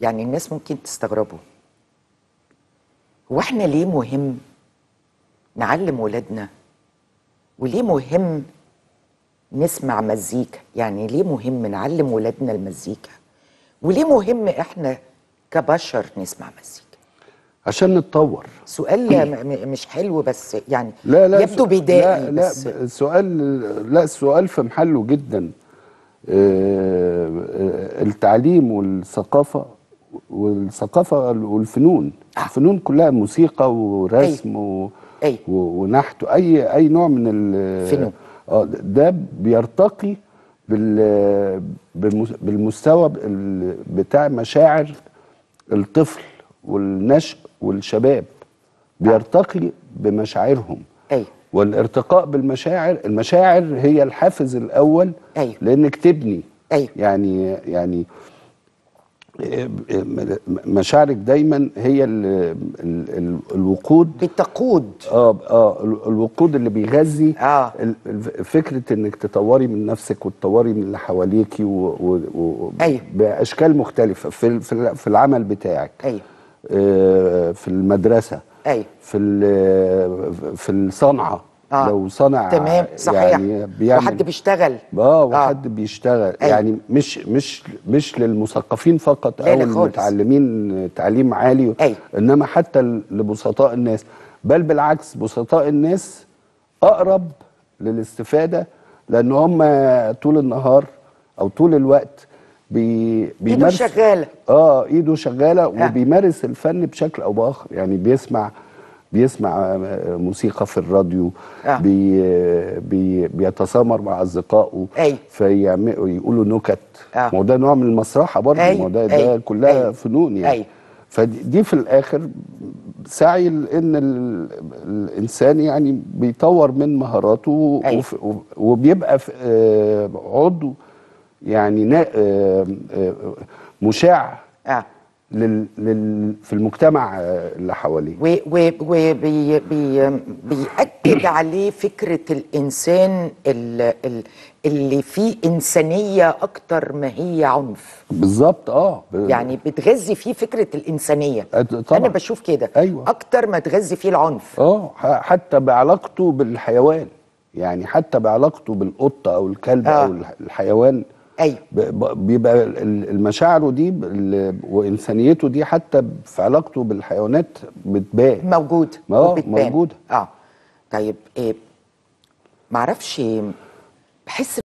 يعني الناس ممكن تستغربوا هو احنا ليه مهم نعلم ولادنا وليه مهم نسمع مزيكا يعني ليه مهم نعلم ولادنا المزيكا وليه مهم احنا كبشر نسمع مزيكا عشان نتطور سؤال مش حلو بس يعني لا لا يبدو بدائي لا لا بس سؤال لا السؤال في محله جدا آه، آه، التعليم والثقافه والثقافه والفنون آه. الفنون كلها موسيقى ورسم أي. و... أي. و... ونحت اي اي نوع من الفنون اه ده بيرتقي بال... بالمستوى بتاع مشاعر الطفل والنشء والشباب آه. بيرتقي بمشاعرهم أي. والارتقاء بالمشاعر المشاعر هي الحافز الاول أي. لانك تبني أي. يعني يعني مشاعرك دايما هي الـ الـ الوقود بتقود اه اه الوقود اللي بيغذي آه. فكره انك تطوري من نفسك وتطوري من اللي حواليكي و و أيه. باشكال مختلفه في في العمل بتاعك ايوه آه في المدرسه ايوه في في الصنعه آه. لو صنع تمام صحيح يعني بيعمل آه، آه. وحد بيشتغل اه أيوه. وحد آه. بيشتغل أي. يعني مش مش مش للمثقفين فقط او المتعلمين تعليم عالي أي. أيوه. انما حتى لبسطاء الناس بل بالعكس بسطاء الناس اقرب للاستفاده لان هم طول النهار او طول الوقت بي بيمارس ايده شغاله اه ايده شغاله آه. وبيمارس الفن بشكل او باخر يعني بيسمع بيسمع موسيقى في الراديو آه. بي بي بيتسامر مع اصدقائه فيعملوا يقولوا نكت آه. ما هو ده نوع من المسرحه برضه ما ده ده كلها أي. فنون يعني أي. فدي في الاخر سعي ان الانسان يعني بيطور من مهاراته وبيبقى وبيبقى آه، عضو يعني آه، آه، مشاع آه. لل... لل... في المجتمع آه، اللي حواليه وبيأكد وبي... بي... بيأكد عليه فكرة الإنسان اللي, اللي فيه إنسانية أكتر ما هي عنف بالظبط آه ب... يعني بتغذي فيه فكرة الإنسانية طبعا. أنا بشوف كده أيوة. أكتر ما تغذي فيه العنف آه حتى بعلاقته بالحيوان يعني حتى بعلاقته بالقطة أو الكلب آه. أو الحيوان ايوه بيبقى المشاعر دي وانسانيته دي حتى في علاقته بالحيوانات بتبان موجود موجوده اه طيب ايه معرفش بحس